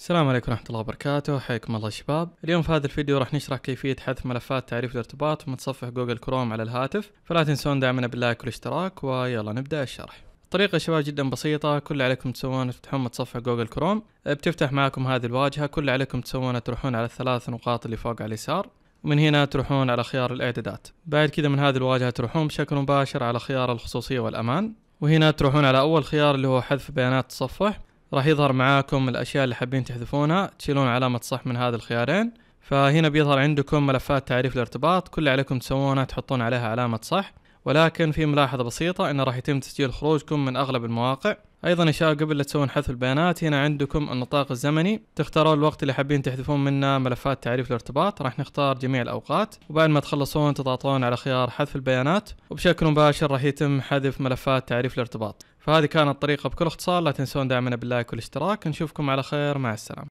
السلام عليكم ورحمة الله وبركاته حياكم الله شباب اليوم في هذا الفيديو راح نشرح كيفية حذف ملفات تعريف الارتباط من تصفح جوجل كروم على الهاتف فلا تنسون دعمنا باللايك والاشتراك ويلا نبدأ الشرح الطريقة شباب جدا بسيطة كل اللي عليكم تسوونه تفتحون متصفح جوجل كروم بتفتح معكم هذه الواجهة كل اللي عليكم تسوونه تروحون على الثلاث نقاط اللي فوق على اليسار ومن هنا تروحون على خيار الاعدادات بعد كذا من هذه الواجهة تروحون بشكل مباشر على خيار الخصوصية والأمان وهنا تروحون على أول خيار اللي هو حذف بيانات التصفح راح يظهر معاكم الاشياء اللي حابين تحذفونها تشيلون علامة صح من هذا الخيارين فهنا بيظهر عندكم ملفات تعريف الارتباط كل اللي عليكم تسوونه تحطون عليها علامة صح ولكن في ملاحظة بسيطة انه راح يتم تسجيل خروجكم من اغلب المواقع ايضا اشياء قبل لا تسوون حذف البيانات هنا عندكم النطاق الزمني تختارون الوقت اللي حابين تحذفون منه ملفات تعريف الارتباط راح نختار جميع الاوقات وبعد ما تخلصون تضغطون على خيار حذف البيانات وبشكل مباشر راح يتم حذف ملفات تعريف الارتباط فهذه كانت طريقة بكل اختصار لا تنسون دعمنا باللايك والاشتراك نشوفكم على خير مع السلامة